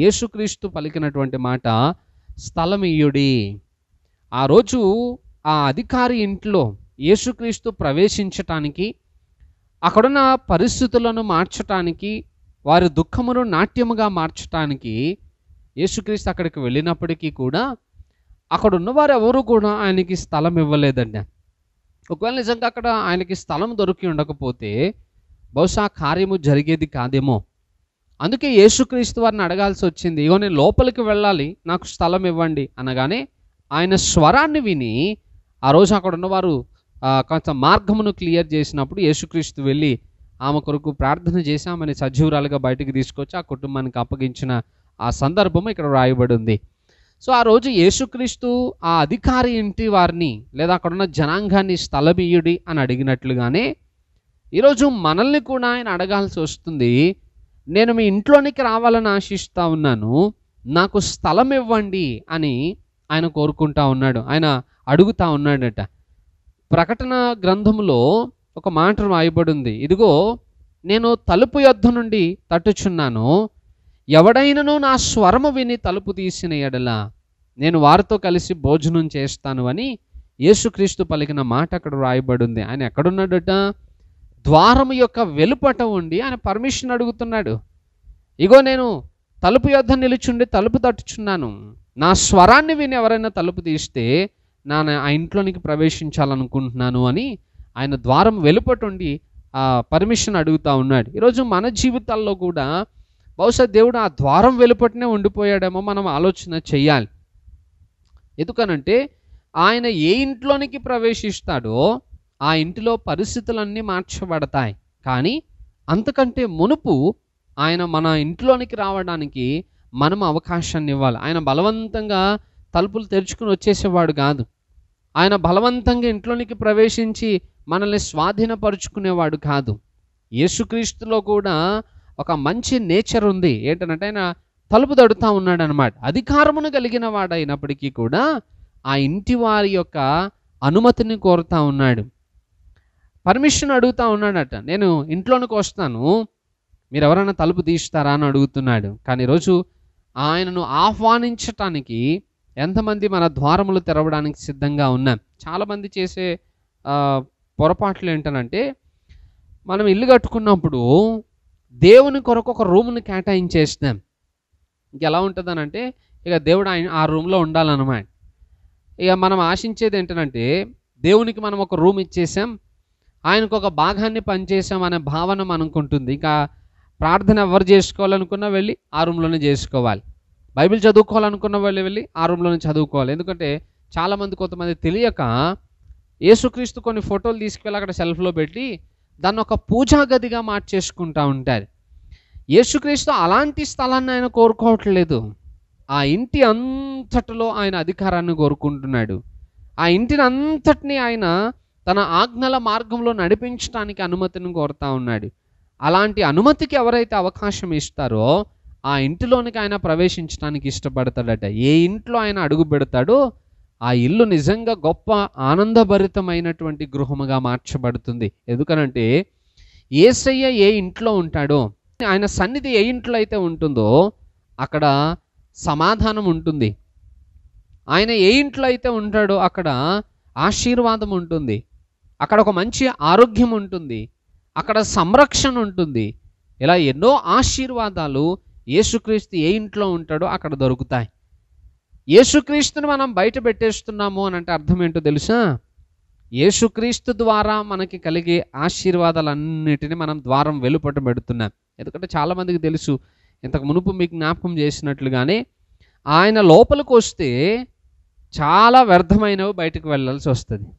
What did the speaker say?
యేసుక్రీస్తు పలికినటువంటి మాట స్థలమీయుడి ఆ రోజు ఆ అధికారి ఇంట్లో యేసుక్రీస్తు ప్రవేశించటానికి అక్కడున్న పరిస్థితులను మార్చటానికి వారి దుఃఖమును నాట్యముగా మార్చటానికి యేసుక్రీస్తు అక్కడికి వెళ్ళినప్పటికీ కూడా అక్కడ ఉన్నవారు ఎవరు కూడా ఆయనకి స్థలం ఇవ్వలేదండి ఒకవేళ నిజంగా అక్కడ ఆయనకి స్థలం దొరికి ఉండకపోతే బహుశా కార్యము జరిగేది కాదేమో అందుకే యేసుక్రీస్తు వారిని అడగాల్సి వచ్చింది ఇగో నేను లోపలికి వెళ్ళాలి నాకు స్థలం ఇవ్వండి అనగానే ఆయన స్వరాన్ని విని ఆ రోజు అక్కడ ఉన్నవారు కొంత మార్గమును క్లియర్ చేసినప్పుడు యేసుక్రీస్తు వెళ్ళి ఆమె కొరకు ప్రార్థన చేశామని సజీవురాలుగా బయటకు తీసుకొచ్చి ఆ కుటుంబానికి అప్పగించిన ఆ సందర్భం ఇక్కడ రాయబడి ఉంది సో ఆ రోజు యేసుక్రీస్తు ఆ అధికారి ఇంటి వారిని లేదా అక్కడున్న జనాంగాన్ని స్థలమీయుడి అని అడిగినట్లుగానే ఈరోజు మనల్ని కూడా ఆయన అడగాల్సి వస్తుంది నేను మీ ఇంట్లోనికి రావాలని ఆశిస్తూ ఉన్నాను నాకు స్థలం ఇవ్వండి అని ఆయన కోరుకుంటా ఉన్నాడు ఆయన అడుగుతా ఉన్నాడట ప్రకటన గ్రంథంలో ఒక మాట రాయబడింది ఇదిగో నేను తలుపు యొద్ధ నుండి తట్టుచున్నాను ఎవడైనను నా స్వరము విని తలుపు తీసిన ఎడల నేను వారితో కలిసి భోజనం చేస్తాను అని యేసుక్రీస్తు పలికిన మాట అక్కడ రాయబడింది ఆయన ఎక్కడున్నాడట ద్వారము యొక్క వెలుపట ఉండి ఆయన పర్మిషన్ అడుగుతున్నాడు ఇగో నేను తలుపు యొద్ధ నిలుచుండి తలుపు తట్టుచున్నాను నా స్వరాన్ని విని ఎవరైనా తలుపు తీస్తే నా ఆ ఇంట్లోనికి ప్రవేశించాలనుకుంటున్నాను అని ఆయన ద్వారం ఉండి ఆ పర్మిషన్ అడుగుతూ ఉన్నాడు ఈరోజు మన జీవితాల్లో కూడా బహుశా దేవుడు ఆ ద్వారం వెలుపటనే ఉండిపోయాడేమో మనం ఆలోచన చేయాలి ఎందుకనంటే ఆయన ఏ ఇంట్లోనికి ప్రవేశిస్తాడో ఆ ఇంటిలో పరిస్థితులన్నీ మార్చబడతాయి కానీ అంతకంటే మునుపు ఆయన మన ఇంట్లోనికి రావడానికి మనం అవకాశాన్ని ఇవ్వాలి ఆయన బలవంతంగా తలుపులు తెరుచుకుని వచ్చేసేవాడు కాదు ఆయన బలవంతంగా ఇంట్లోనికి ప్రవేశించి మనల్ని స్వాధీనపరుచుకునేవాడు కాదు యేసుక్రీస్తులో కూడా ఒక మంచి నేచర్ ఉంది ఏంటంటే ఆయన తలుపు తడుతూ ఉన్నాడు అనమాట అధికారమును కలిగిన వాడైనప్పటికీ కూడా ఆ ఇంటి వారి యొక్క అనుమతిని కోరుతా ఉన్నాడు పర్మిషన్ అడుగుతా ఉన్నాడట నేను ఇంట్లోనికి వస్తాను మీరు ఎవరైనా తలుపు తీస్తారా అని అడుగుతున్నాడు కానీ ఈరోజు ఆయనను ఆహ్వానించటానికి ఎంతమంది మన ద్వారములు తెరవడానికి సిద్ధంగా ఉన్నాం చాలామంది చేసే పొరపాట్లు ఏంటనంటే మనం ఇల్లు కట్టుకున్నప్పుడు దేవుని కొరకు ఒక రూమ్ని కేటాయించేసినాం ఎలా ఉంటుందనంటే ఇక దేవుడు ఆయన ఆ రూమ్లో ఉండాలన్నమాట ఇక మనం ఆశించేది ఏంటనంటే దేవునికి మనం ఒక రూమ్ ఇచ్చేసాం ఆయనకు ఒక భాగాన్ని పనిచేసామనే భావన మనకుంటుంది ఇంకా ప్రార్థన ఎవరు చేసుకోవాలనుకున్నా వెళ్ళి ఆ రూమ్లోనే చేసుకోవాలి బైబిల్ చదువుకోవాలనుకున్న వాళ్ళు వెళ్ళి ఆ రూమ్లోనే చదువుకోవాలి ఎందుకంటే చాలామంది కొంతమంది తెలియక యేసుక్రీస్తు కొన్ని ఫోటోలు తీసుకెళ్ళి అక్కడ సెల్ఫ్లో పెట్టి దాన్ని ఒక పూజా గదిగా మార్చేసుకుంటూ ఉంటారు యేసుక్రీస్తు అలాంటి స్థలాన్ని ఆయన కోరుకోవట్లేదు ఆ ఇంటి అంతటిలో ఆయన అధికారాన్ని కోరుకుంటున్నాడు ఆ ఇంటిని అంతటిని ఆయన తన ఆజ్ఞల మార్గంలో నడిపించడానికి అనుమతిని కోరుతా ఉన్నాడు అలాంటి అనుమతికి ఎవరైతే అవకాశం ఇస్తారో ఆ ఇంటిలోనికి ఆయన ప్రవేశించడానికి ఇష్టపడతాడట ఏ ఇంట్లో ఆయన అడుగు పెడతాడో ఆ ఇల్లు నిజంగా గొప్ప ఆనందభరితమైనటువంటి గృహముగా మార్చబడుతుంది ఎందుకనంటే ఏసయ్య ఏ ఇంట్లో ఉంటాడో ఆయన సన్నిధి ఏ ఇంట్లో అయితే ఉంటుందో అక్కడ సమాధానం ఉంటుంది ఆయన ఏ ఇంట్లో అయితే ఉంటాడో అక్కడ ఆశీర్వాదం ఉంటుంది అక్కడ ఒక మంచి ఆరోగ్యం ఉంటుంది అక్కడ సంరక్షణ ఉంటుంది ఇలా ఎన్నో ఆశీర్వాదాలు యేసుక్రీస్తు ఏ ఇంట్లో ఉంటాడో అక్కడ దొరుకుతాయి యేసుక్రీస్తుని మనం బయట పెట్టేస్తున్నాము అని అంటే అర్థం ఏంటో తెలుసా యేసుక్రీస్తు ద్వారా మనకి కలిగే ఆశీర్వాదాలన్నిటిని మనం ద్వారం వెలుపట పెడుతున్నాం ఎందుకంటే చాలామందికి తెలుసు ఇంతకు మునుపు మీకు జ్ఞాపకం చేసినట్లుగానే ఆయన లోపలికి వస్తే చాలా వ్యర్థమైనవి బయటకు వెళ్ళాల్సి వస్తుంది